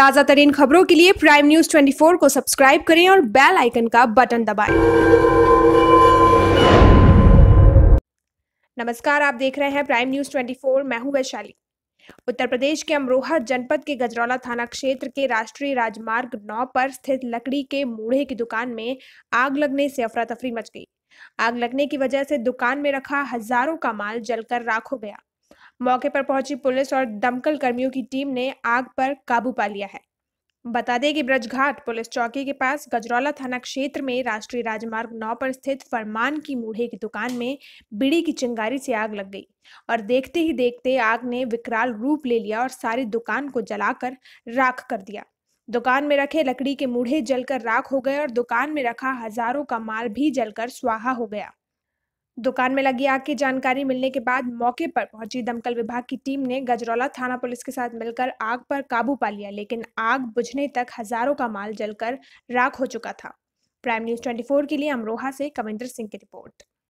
ताज़ा तरीन खबरों के लिए प्राइम न्यूज़ 24 को सब्सक्राइब करें और बेल आइकन का बटन दबाएं। नमस्कार आप देख रहे हैं प्राइम न्यूज़ 24 मैं हूं वैशाली उत्तर प्रदेश के अमरोहा जनपद के गजरौला थाना क्षेत्र के राष्ट्रीय राजमार्ग 9 पर स्थित लकड़ी के मूढ़े की दुकान में आग लगने से अफरा तफरी मच गई आग लगने की वजह से दुकान में रखा हजारों का माल जलकर राख हो गया मौके पर पहुंची पुलिस और दमकल कर्मियों की टीम ने आग पर काबू पा लिया है बता दें कि ब्रजघाट पुलिस चौकी के पास गजरौला थाना क्षेत्र में राष्ट्रीय राजमार्ग 9 पर स्थित फरमान की मूढ़े की दुकान में बिड़ी की चिंगारी से आग लग गई और देखते ही देखते आग ने विकराल रूप ले लिया और सारी दुकान को जलाकर राख कर दिया दुकान में रखे लकड़ी के मूढ़े जलकर राख हो गए और दुकान में रखा हजारों का माल भी जलकर स्वाहा हो गया दुकान में लगी आग की जानकारी मिलने के बाद मौके पर पहुंची दमकल विभाग की टीम ने गजरौला थाना पुलिस के साथ मिलकर आग पर काबू पा लिया लेकिन आग बुझने तक हजारों का माल जलकर राख हो चुका था प्राइम न्यूज 24 के लिए अमरोहा से कविंदर सिंह की रिपोर्ट